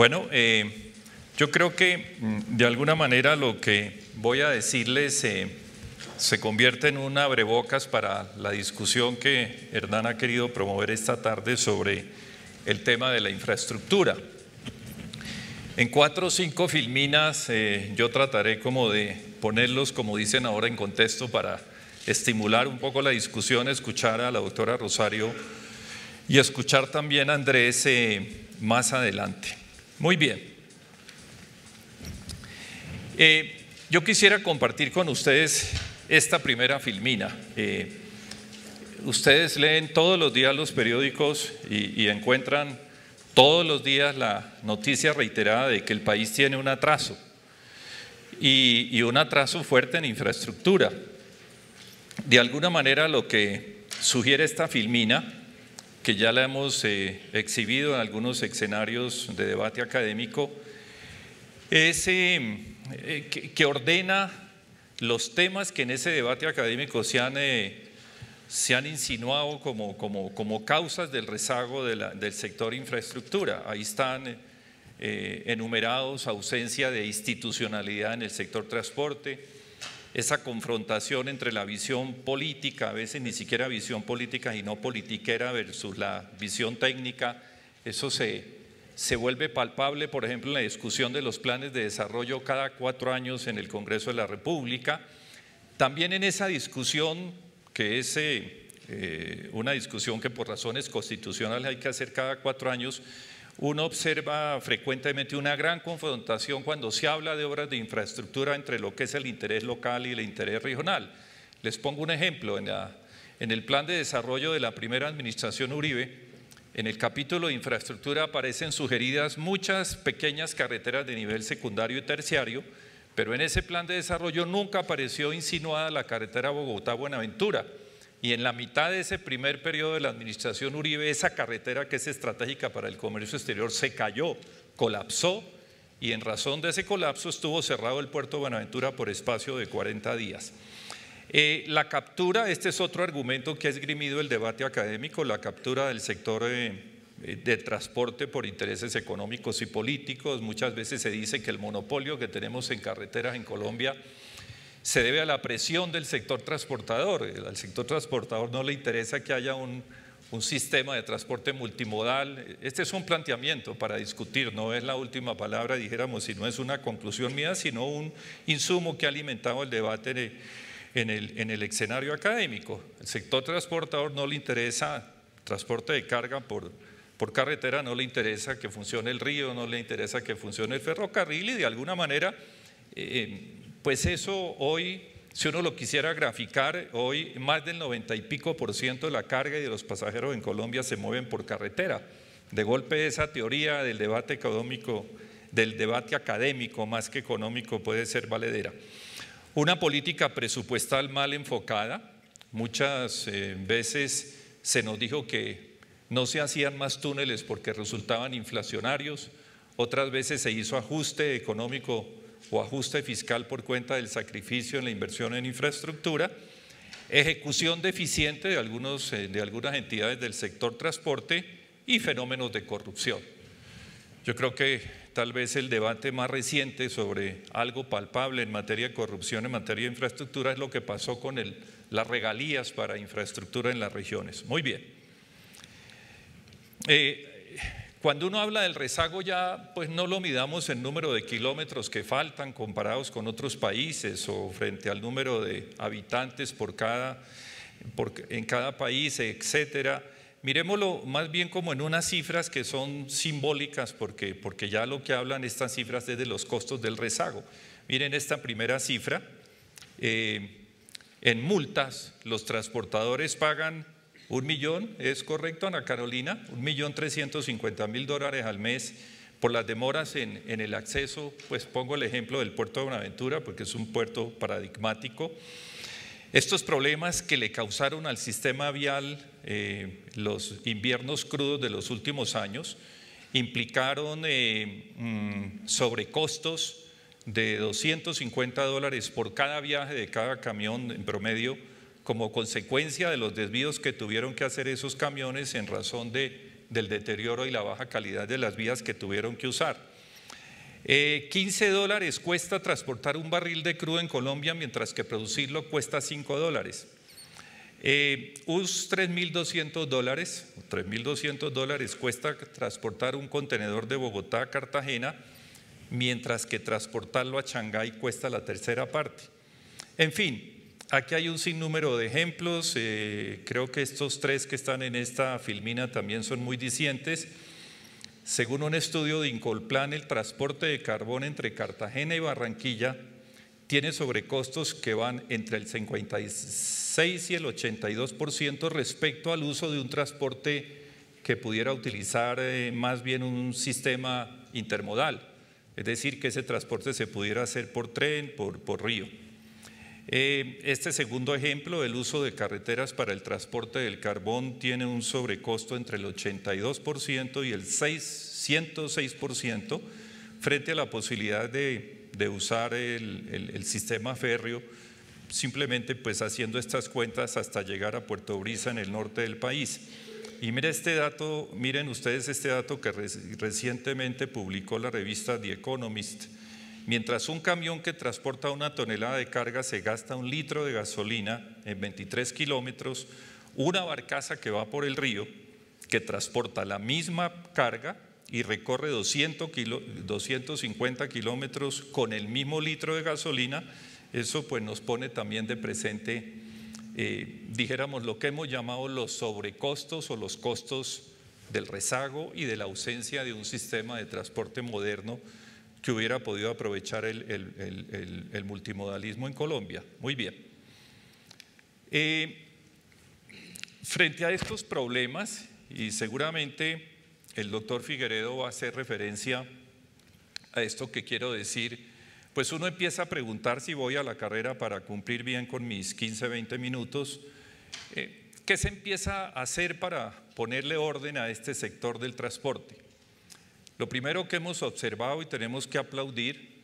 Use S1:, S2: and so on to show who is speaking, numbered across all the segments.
S1: Bueno, eh, yo creo que mm, de alguna manera lo que voy a decirles eh, se convierte en un abrebocas para la discusión que Hernán ha querido promover esta tarde sobre el tema de la infraestructura. En cuatro o cinco filminas eh, yo trataré como de ponerlos, como dicen ahora, en contexto para estimular un poco la discusión, escuchar a la doctora Rosario y escuchar también a Andrés más adelante. Muy bien. Eh, yo quisiera compartir con ustedes esta primera filmina. Eh, ustedes leen todos los días los periódicos y, encuentran todos los días la noticia reiterada de que el país tiene un atraso y, y, un atraso fuerte en infraestructura. De alguna manera lo que sugiere esta filmina que ya la hemos eh, exhibido en algunos escenarios de debate académico, es eh, eh, que, ordena los temas que en ese debate académico se han, insinuado como, causas del rezago del sector infraestructura. Ahí están enumerados ausencia de institucionalidad en el sector transporte, esa confrontación entre la visión política, a veces ni siquiera visión política y no politiquera versus la visión técnica, eso se, vuelve palpable, por ejemplo, en la discusión de los planes de desarrollo cada cuatro años en el Congreso de la República. También en esa discusión, que es eh, eh, una discusión que por razones constitucionales hay que hacer cada cuatro años, uno observa frecuentemente una gran confrontación cuando se habla de obras de infraestructura entre lo que es el interés local y el interés regional. Les pongo un ejemplo. En, el plan de desarrollo de la primera administración Uribe, en el capítulo de infraestructura aparecen sugeridas muchas pequeñas carreteras de nivel secundario y terciario, pero en ese plan de desarrollo nunca apareció insinuada la carretera Bogotá-Buenaventura y en la mitad de ese primer periodo de la administración Uribe, esa carretera que es estratégica para el comercio exterior se cayó, colapsó y en razón de ese colapso estuvo cerrado el puerto de Buenaventura por espacio de 40 días. Eh, la captura, este es otro argumento que ha esgrimido el debate académico, la captura del sector eh, eh, de transporte por intereses económicos y políticos. Muchas veces se dice que el monopolio que tenemos en carreteras en Colombia se debe a la presión del sector transportador. Al sector transportador no le interesa que haya un, sistema de transporte multimodal. Este es un planteamiento para discutir, no es la última palabra, dijéramos, si no es una conclusión mía, sino un insumo que ha alimentado el debate en, el, en el escenario académico. El sector transportador no le interesa transporte de carga por, por carretera, no le interesa que funcione el río, no le interesa que funcione el ferrocarril y de alguna manera... Eh, pues eso hoy, si uno lo quisiera graficar, hoy más del 90 y pico por ciento de la carga y de los pasajeros en Colombia se mueven por carretera. De golpe esa teoría del debate económico, del debate académico más que económico puede ser valedera. Una política presupuestal mal enfocada, muchas eh, veces se nos dijo que no se hacían más túneles porque resultaban inflacionarios, otras veces se hizo ajuste económico o ajuste fiscal por cuenta del sacrificio en la inversión en infraestructura, ejecución deficiente de, algunos, eh, de algunas entidades del sector transporte y fenómenos de corrupción. Yo creo que tal vez el debate más reciente sobre algo palpable en materia de corrupción, en materia de infraestructura, es lo que pasó con las regalías para infraestructura en las regiones. Muy bien. Eh, cuando uno habla del rezago ya, pues no lo midamos en número de kilómetros que faltan comparados con otros países o frente al número de habitantes por cada, en cada país, etcétera. Miremoslo más bien como en unas cifras que son simbólicas, porque, porque ya lo que hablan estas cifras es de los costos del rezago. Miren esta primera cifra. Eh, en multas, los transportadores pagan un millón, es correcto, Ana Carolina, un millón trescientos cincuenta mil dólares al mes por las demoras en, el acceso, pues pongo el ejemplo del puerto de Buenaventura, porque es un puerto paradigmático. Estos problemas que le causaron al sistema vial eh, los inviernos crudos de los últimos años implicaron eh, mm, sobrecostos de 250 dólares por cada viaje de cada camión en promedio como consecuencia de los desvíos que tuvieron que hacer esos camiones en razón de, del deterioro y la baja calidad de las vías que tuvieron que usar. 15 eh, dólares cuesta transportar un barril de crudo en Colombia, mientras que producirlo cuesta 5 dólares. Eh, 3.200 dólares, 3.200 dólares cuesta transportar un contenedor de Bogotá a Cartagena, mientras que transportarlo a Shanghái cuesta la tercera parte. En fin, Aquí hay un sinnúmero de ejemplos, eh, creo que estos tres que están en esta filmina también son muy dicientes. Según un estudio de Incolplan, el transporte de carbón entre Cartagena y Barranquilla tiene sobrecostos que van entre el 56 y el 82% respecto al uso de un transporte que pudiera utilizar eh, más bien un sistema intermodal, es decir, que ese transporte se pudiera hacer por tren, por río. Eh, este segundo ejemplo, el uso de carreteras para el transporte del carbón, tiene un sobrecosto entre el 82% y el 106% frente a la posibilidad de, usar el, sistema férreo simplemente pues haciendo estas cuentas hasta llegar a Puerto Brisa en el norte del país. Y mire este dato, miren ustedes este dato que recientemente publicó la revista The Economist Mientras un camión que transporta una tonelada de carga se gasta un litro de gasolina en 23 kilómetros, una barcaza que va por el río, que transporta la misma carga y recorre 200 250 kilómetros con el mismo litro de gasolina, eso pues nos pone también de presente, eh, dijéramos, lo que hemos llamado los sobrecostos o los costos del rezago y de la ausencia de un sistema de transporte moderno que hubiera podido aprovechar el, multimodalismo en Colombia. Muy bien. Eh, frente a estos problemas, y seguramente el doctor Figueredo va a hacer referencia a esto que quiero decir, pues uno empieza a preguntar si voy a la carrera para cumplir bien con mis 15, 20 minutos. Eh, ¿Qué se empieza a hacer para ponerle orden a este sector del transporte? Lo primero que hemos observado y tenemos que aplaudir,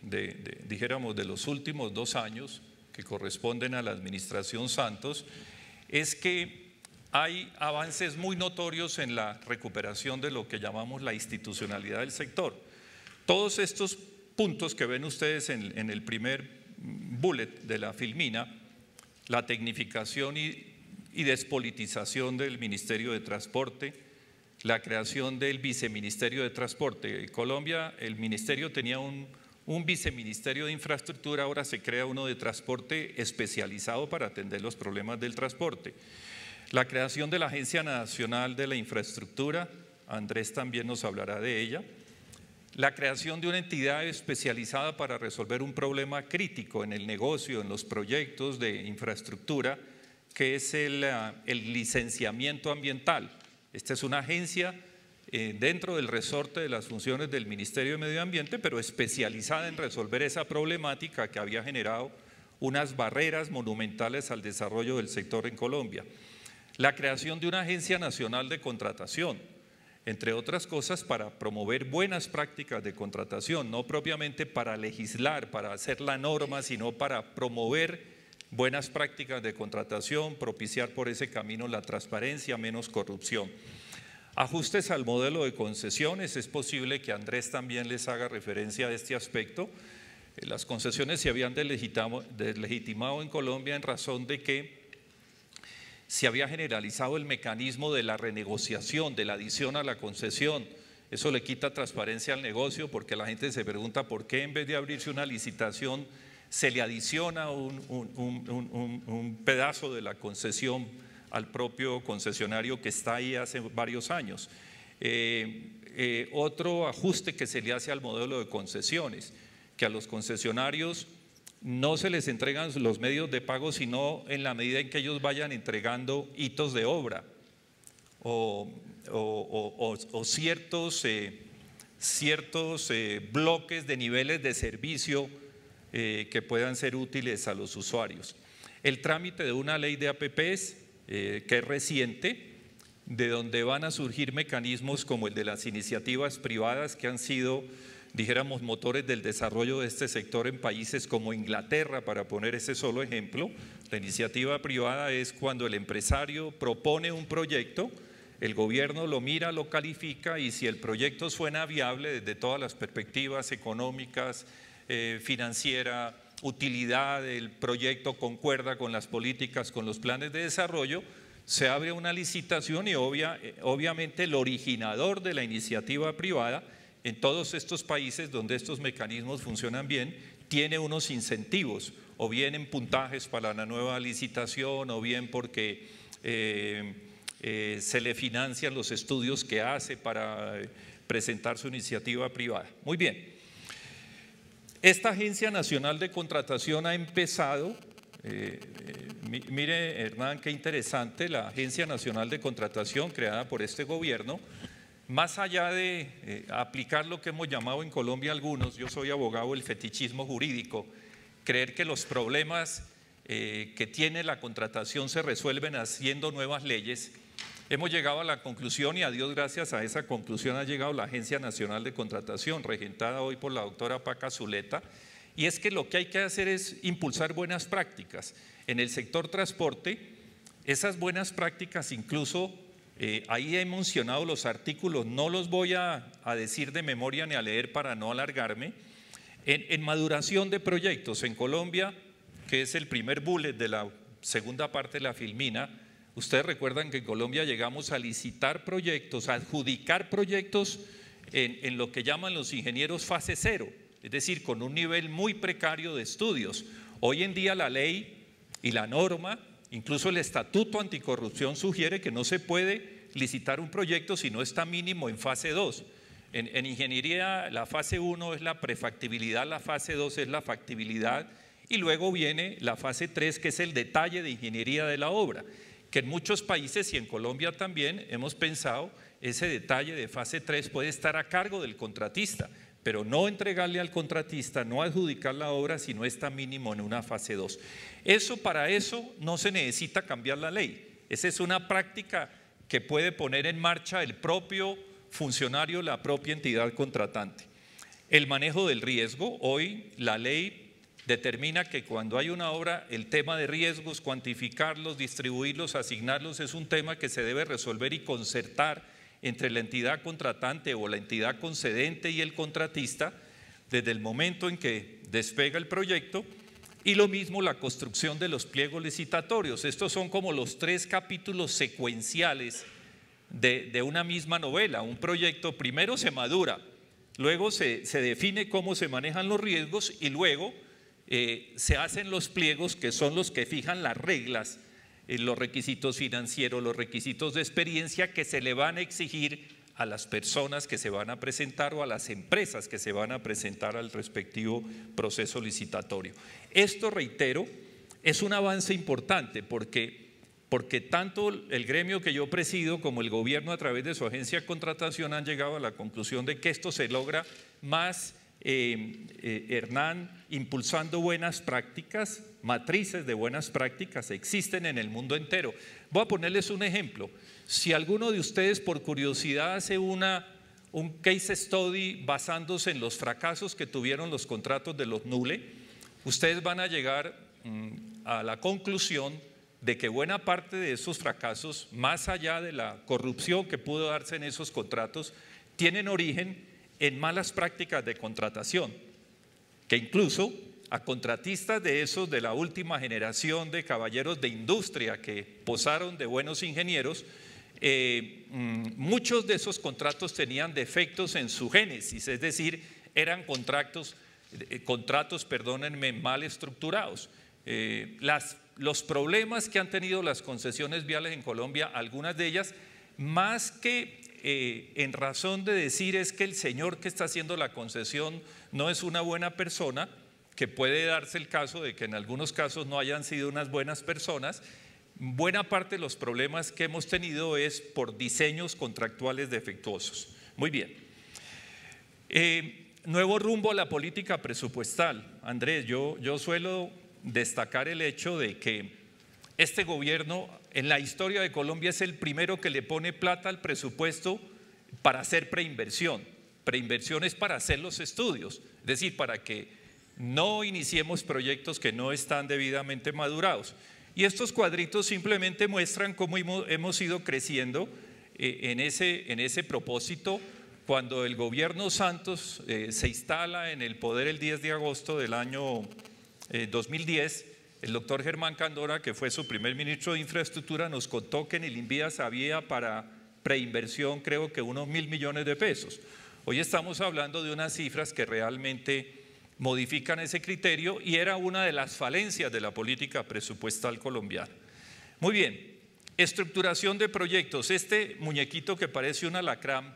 S1: dijéramos, de los últimos dos años que corresponden a la administración Santos, es que hay avances muy notorios en la recuperación de lo que llamamos la institucionalidad del sector. Todos estos puntos que ven ustedes en, el primer bullet de la filmina, la tecnificación y, y despolitización del Ministerio de Transporte, la creación del Viceministerio de Transporte. En Colombia el ministerio tenía un, viceministerio de infraestructura, ahora se crea uno de transporte especializado para atender los problemas del transporte. La creación de la Agencia Nacional de la Infraestructura, Andrés también nos hablará de ella. La creación de una entidad especializada para resolver un problema crítico en el negocio, en los proyectos de infraestructura, que es el ah, licenciamiento ambiental. Esta es una agencia eh, dentro del resorte de las funciones del Ministerio de Medio Ambiente, pero especializada en resolver esa problemática que había generado unas barreras monumentales al desarrollo del sector en Colombia. La creación de una agencia nacional de contratación, entre otras cosas para promover buenas prácticas de contratación, no propiamente para legislar, para hacer la norma, sino para promover buenas prácticas de contratación, propiciar por ese camino la transparencia, menos corrupción. Ajustes al modelo de concesiones, es posible que Andrés también les haga referencia a este aspecto. Eh, las concesiones se habían deslegitimado en Colombia en razón de que se había generalizado el mecanismo de la renegociación, de la adición a la concesión. Eso le quita transparencia al negocio porque la gente se pregunta por qué en vez de abrirse una licitación se le adiciona un, pedazo de la concesión al propio concesionario que está ahí hace varios años. Eh, eh, otro ajuste que se le hace al modelo de concesiones, que a los concesionarios no se les entregan los medios de pago, sino en la medida en que ellos vayan entregando hitos de obra o, ciertos, eh, ciertos bloques de niveles de servicio eh, que puedan ser útiles a los usuarios. El trámite de una ley de APPs eh, que es reciente, de donde van a surgir mecanismos como el de las iniciativas privadas que han sido, dijéramos, motores del desarrollo de este sector en países como Inglaterra, para poner ese solo ejemplo. La iniciativa privada es cuando el empresario propone un proyecto, el gobierno lo mira, lo califica y si el proyecto suena viable desde todas las perspectivas económicas, eh, financiera, utilidad del proyecto concuerda con las políticas, con los planes de desarrollo, se abre una licitación y obvia, eh, obviamente el originador de la iniciativa privada en todos estos países donde estos mecanismos funcionan bien, tiene unos incentivos, o bien en puntajes para la nueva licitación, o bien porque eh, se le financian los estudios que hace para presentar su iniciativa privada. Muy bien. Esta Agencia Nacional de Contratación ha empezado, eh, eh, mire Hernán, qué interesante, la Agencia Nacional de Contratación creada por este gobierno, más allá de eh, aplicar lo que hemos llamado en Colombia algunos, yo soy abogado del fetichismo jurídico, creer que los problemas que tiene la contratación se resuelven haciendo nuevas leyes, Hemos llegado a la conclusión y a Dios gracias a esa conclusión ha llegado la Agencia Nacional de Contratación, regentada hoy por la doctora Paca Zuleta, y es que lo que hay que hacer es impulsar buenas prácticas. En el sector transporte, esas buenas prácticas incluso eh, ahí he mencionado los artículos, no los voy a, decir de memoria ni a leer para no alargarme. En, en, maduración de proyectos en Colombia, que es el primer bullet de la segunda parte de la filmina, Ustedes recuerdan que en Colombia llegamos a licitar proyectos, a adjudicar proyectos en, lo que llaman los ingenieros fase cero, es decir, con un nivel muy precario de estudios. Hoy en día la ley y la norma, incluso el estatuto anticorrupción sugiere que no se puede licitar un proyecto si no está mínimo en fase 2. En, ingeniería la fase 1 es la prefactibilidad, la fase 2 es la factibilidad y luego viene la fase 3 que es el detalle de ingeniería de la obra que en muchos países y en Colombia también hemos pensado ese detalle de fase 3 puede estar a cargo del contratista, pero no entregarle al contratista, no adjudicar la obra si no está mínimo en una fase 2. Eso para eso no se necesita cambiar la ley. Esa es una práctica que puede poner en marcha el propio funcionario, la propia entidad contratante. El manejo del riesgo, hoy la ley determina que cuando hay una obra, el tema de riesgos, cuantificarlos, distribuirlos, asignarlos, es un tema que se debe resolver y concertar entre la entidad contratante o la entidad concedente y el contratista desde el momento en que despega el proyecto. Y lo mismo la construcción de los pliegos licitatorios. Estos son como los tres capítulos secuenciales de, una misma novela. Un proyecto primero se madura, luego se, se define cómo se manejan los riesgos y luego eh, se hacen los pliegos que son los que fijan las reglas, eh, los requisitos financieros, los requisitos de experiencia que se le van a exigir a las personas que se van a presentar o a las empresas que se van a presentar al respectivo proceso licitatorio. Esto, reitero, es un avance importante porque, porque tanto el gremio que yo presido como el gobierno a través de su agencia de contratación han llegado a la conclusión de que esto se logra más eh, eh, Hernán, impulsando buenas prácticas, matrices de buenas prácticas existen en el mundo entero. Voy a ponerles un ejemplo. Si alguno de ustedes por curiosidad hace una, un case study basándose en los fracasos que tuvieron los contratos de los NULE, ustedes van a llegar mm, a la conclusión de que buena parte de esos fracasos, más allá de la corrupción que pudo darse en esos contratos, tienen origen en malas prácticas de contratación, que incluso a contratistas de esos de la última generación de caballeros de industria que posaron de buenos ingenieros, eh, mm, muchos de esos contratos tenían defectos en su génesis, es decir, eran contratos, eh, contratos perdónenme, mal estructurados. Eh, las, los problemas que han tenido las concesiones viales en Colombia, algunas de ellas, más que eh, en razón de decir es que el señor que está haciendo la concesión no es una buena persona, que puede darse el caso de que en algunos casos no hayan sido unas buenas personas, buena parte de los problemas que hemos tenido es por diseños contractuales defectuosos. Muy bien. Eh, nuevo rumbo a la política presupuestal. Andrés, yo, yo suelo destacar el hecho de que este gobierno en la historia de Colombia es el primero que le pone plata al presupuesto para hacer preinversión. Preinversión es para hacer los estudios, es decir, para que no iniciemos proyectos que no están debidamente madurados. Y estos cuadritos simplemente muestran cómo hemos ido creciendo eh, en ese, en ese propósito cuando el gobierno Santos eh, se instala en el poder el 10 de agosto del año 2010 eh, el doctor Germán Candora, que fue su primer ministro de Infraestructura, nos contó que en el INVIAS había para preinversión creo que unos mil millones de pesos. Hoy estamos hablando de unas cifras que realmente modifican ese criterio y era una de las falencias de la política presupuestal colombiana. Muy bien, estructuración de proyectos. Este muñequito que parece un alacrán,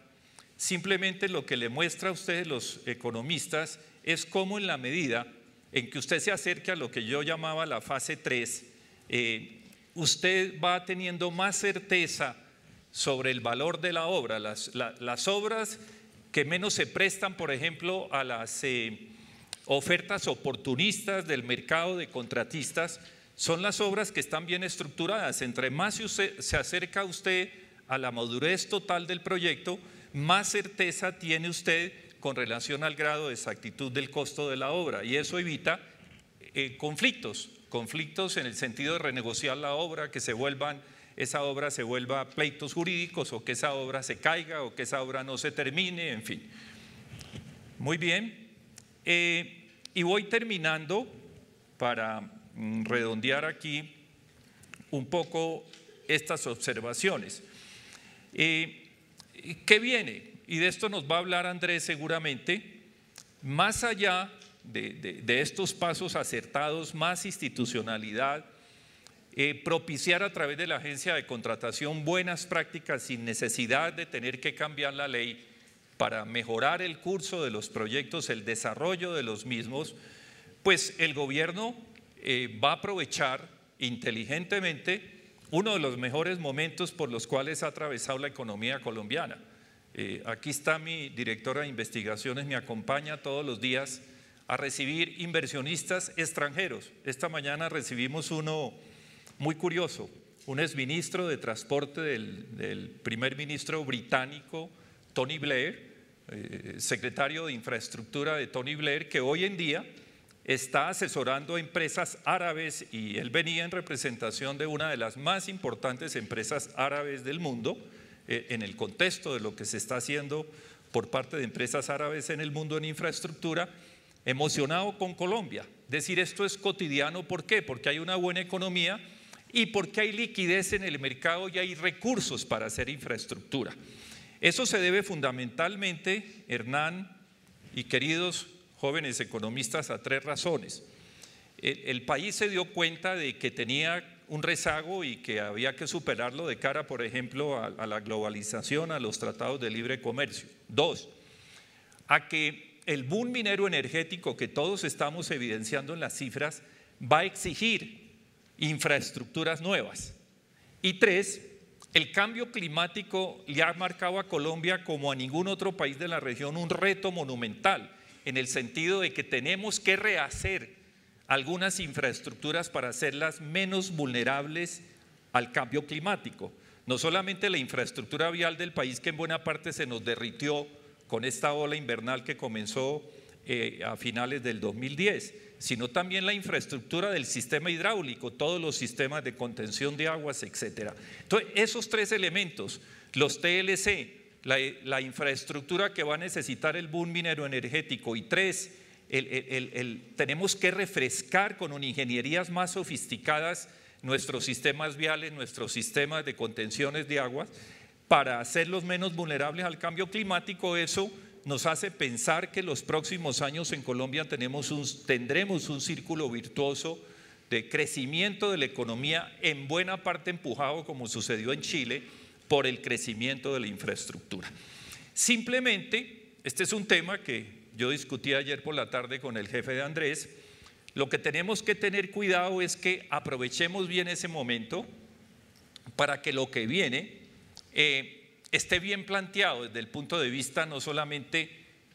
S1: simplemente lo que le muestra a ustedes los economistas es cómo en la medida en que usted se acerque a lo que yo llamaba la fase 3, eh, usted va teniendo más certeza sobre el valor de la obra. Las, obras que menos se prestan, por ejemplo, a las eh, ofertas oportunistas del mercado de contratistas, son las obras que están bien estructuradas. Entre más se acerca usted a la madurez total del proyecto, más certeza tiene usted con relación al grado de exactitud del costo de la obra y eso evita eh, conflictos, conflictos en el sentido de renegociar la obra, que se vuelvan esa obra se vuelva pleitos jurídicos o que esa obra se caiga o que esa obra no se termine, en fin. Muy bien. Eh, y voy terminando para mm, redondear aquí un poco estas observaciones. Eh, ¿Qué viene? y de esto nos va a hablar Andrés seguramente, más allá de, estos pasos acertados, más institucionalidad, eh, propiciar a través de la agencia de contratación buenas prácticas sin necesidad de tener que cambiar la ley para mejorar el curso de los proyectos, el desarrollo de los mismos, pues el gobierno eh, va a aprovechar inteligentemente uno de los mejores momentos por los cuales ha atravesado la economía colombiana. Eh, aquí está mi directora de investigaciones, me acompaña todos los días a recibir inversionistas extranjeros. Esta mañana recibimos uno muy curioso, un exministro de transporte del, primer ministro británico, Tony Blair, eh, secretario de infraestructura de Tony Blair, que hoy en día está asesorando a empresas árabes y él venía en representación de una de las más importantes empresas árabes del mundo, eh, en el contexto de lo que se está haciendo por parte de empresas árabes en el mundo en infraestructura, emocionado con Colombia. Decir esto es cotidiano, ¿por qué? Porque hay una buena economía y porque hay liquidez en el mercado y hay recursos para hacer infraestructura. Eso se debe fundamentalmente, Hernán y queridos jóvenes economistas, a tres razones. El, país se dio cuenta de que tenía un rezago y que había que superarlo de cara, por ejemplo, a, la globalización, a los tratados de libre comercio. Dos, a que el boom minero energético que todos estamos evidenciando en las cifras va a exigir infraestructuras nuevas. Y tres, el cambio climático le ha marcado a Colombia como a ningún otro país de la región un reto monumental, en el sentido de que tenemos que rehacer algunas infraestructuras para hacerlas menos vulnerables al cambio climático. No solamente la infraestructura vial del país que en buena parte se nos derritió con esta ola invernal que comenzó eh, a finales del 2010, sino también la infraestructura del sistema hidráulico, todos los sistemas de contención de aguas, etcétera. Entonces, esos tres elementos, los TLC, la, la infraestructura que va a necesitar el boom minero energético y tres, tenemos que refrescar con ingenierías más sofisticadas nuestros sistemas viales, nuestros sistemas de contenciones de aguas, para hacerlos menos vulnerables al cambio climático. Eso nos hace pensar que los próximos años en Colombia tendremos un círculo virtuoso de crecimiento de la economía, en buena parte empujado, como sucedió en Chile, por el crecimiento de la infraestructura. Simplemente, este es un tema que yo discutí ayer por la tarde con el jefe de Andrés. Lo que tenemos que tener cuidado es que aprovechemos bien ese momento para que lo que viene eh, esté bien planteado desde el punto de vista no solamente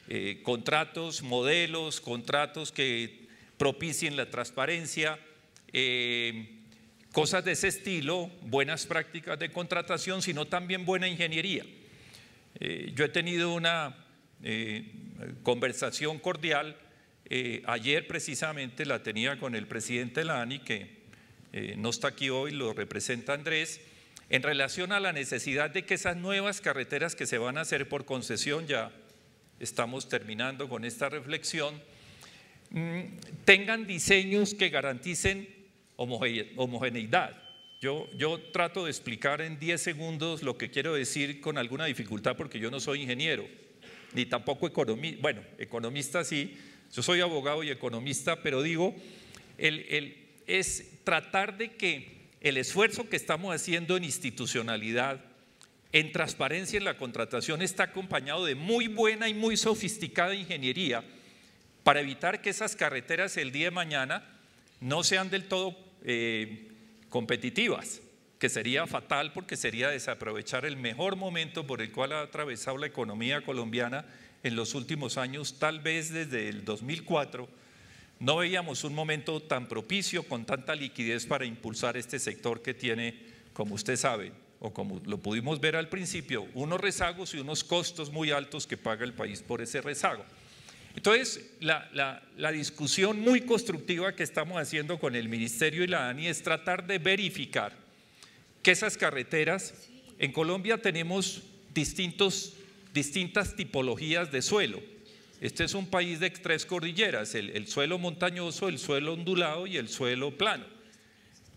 S1: eh, contratos, modelos, contratos que propicien la transparencia, eh, cosas de ese estilo, buenas prácticas de contratación, sino también buena ingeniería. yo he tenido una conversación cordial. Eh, ayer precisamente la tenía con el presidente Lani, que eh, no está aquí hoy, lo representa Andrés, en relación a la necesidad de que esas nuevas carreteras que se van a hacer por concesión, ya estamos terminando con esta reflexión, mm, tengan diseños que garanticen homogeneidad. Yo, yo, trato de explicar en 10 segundos lo que quiero decir con alguna dificultad porque yo no soy ingeniero ni tampoco economista, bueno, economista sí, yo soy abogado y economista, pero digo, es tratar de que el esfuerzo que estamos haciendo en institucionalidad, en transparencia en la contratación, está acompañado de muy buena y muy sofisticada ingeniería para evitar que esas carreteras el día de mañana no sean del todo eh, competitivas que sería fatal porque sería desaprovechar el mejor momento por el cual ha atravesado la economía colombiana en los últimos años, tal vez desde el 2004, no veíamos un momento tan propicio con tanta liquidez para impulsar este sector que tiene, como usted sabe, o como lo pudimos ver al principio, unos rezagos y unos costos muy altos que paga el país por ese rezago. Entonces, la, discusión muy constructiva que estamos haciendo con el Ministerio y la ANI es tratar de verificar que esas carreteras, en Colombia tenemos distintos, distintas tipologías de suelo. Este es un país de tres cordilleras, el, suelo montañoso, el suelo ondulado y el suelo plano.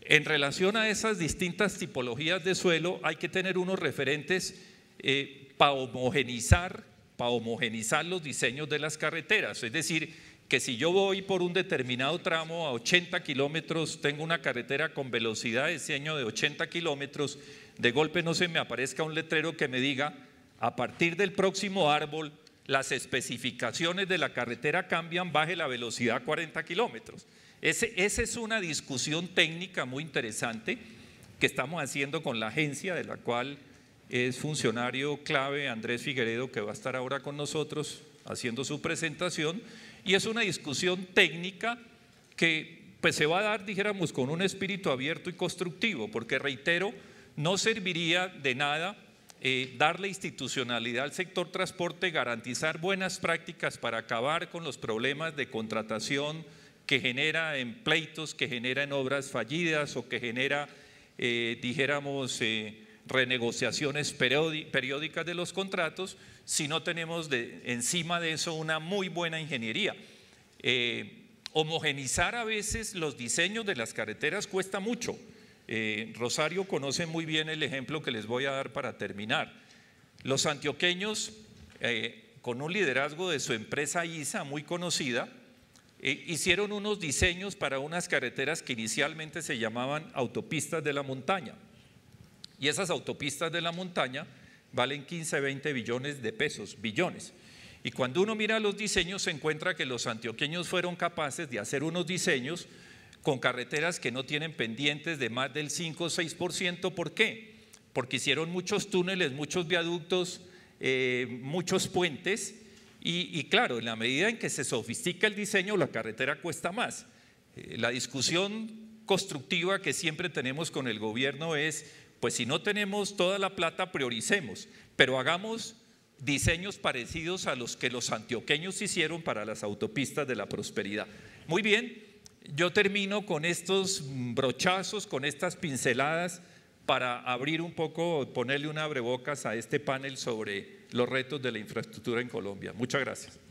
S1: En relación a esas distintas tipologías de suelo, hay que tener unos referentes eh, para homogenizar, para homogenizar los diseños de las carreteras. Es decir, que si yo voy por un determinado tramo a 80 kilómetros, tengo una carretera con velocidad de año de 80 kilómetros, de golpe no se me aparezca un letrero que me diga, a partir del próximo árbol, las especificaciones de la carretera cambian, baje la velocidad a 40 kilómetros. esa es una discusión técnica muy interesante que estamos haciendo con la agencia de la cual es funcionario clave Andrés Figueredo, que va a estar ahora con nosotros haciendo su presentación y es una discusión técnica que pues, se va a dar, dijéramos, con un espíritu abierto y constructivo, porque reitero, no serviría de nada eh, darle institucionalidad al sector transporte, garantizar buenas prácticas para acabar con los problemas de contratación que genera en pleitos, que genera en obras fallidas o que genera, eh, dijéramos, eh, renegociaciones periódicas de los contratos si no tenemos encima de eso una muy buena ingeniería. Eh, homogenizar a veces los diseños de las carreteras cuesta mucho. Eh, Rosario conoce muy bien el ejemplo que les voy a dar para terminar. Los antioqueños, eh, con un liderazgo de su empresa ISA muy conocida, hicieron unos diseños para unas carreteras que inicialmente se llamaban autopistas de la montaña. Y esas autopistas de la montaña valen 15, 20 billones de pesos, billones. Y cuando uno mira los diseños se encuentra que los antioqueños fueron capaces de hacer unos diseños con carreteras que no tienen pendientes de más del 5 o 6%. ¿Por qué? Porque hicieron muchos túneles, muchos viaductos, eh, muchos puentes. Y, claro, en la medida en que se sofistica el diseño, la carretera cuesta más. Eh, la discusión constructiva que siempre tenemos con el gobierno es pues si no tenemos toda la plata, prioricemos, pero hagamos diseños parecidos a los que los antioqueños hicieron para las autopistas de la prosperidad. Muy bien, yo termino con estos brochazos, con estas pinceladas para abrir un poco, ponerle una abrebocas a este panel sobre los retos de la infraestructura en Colombia. Muchas gracias.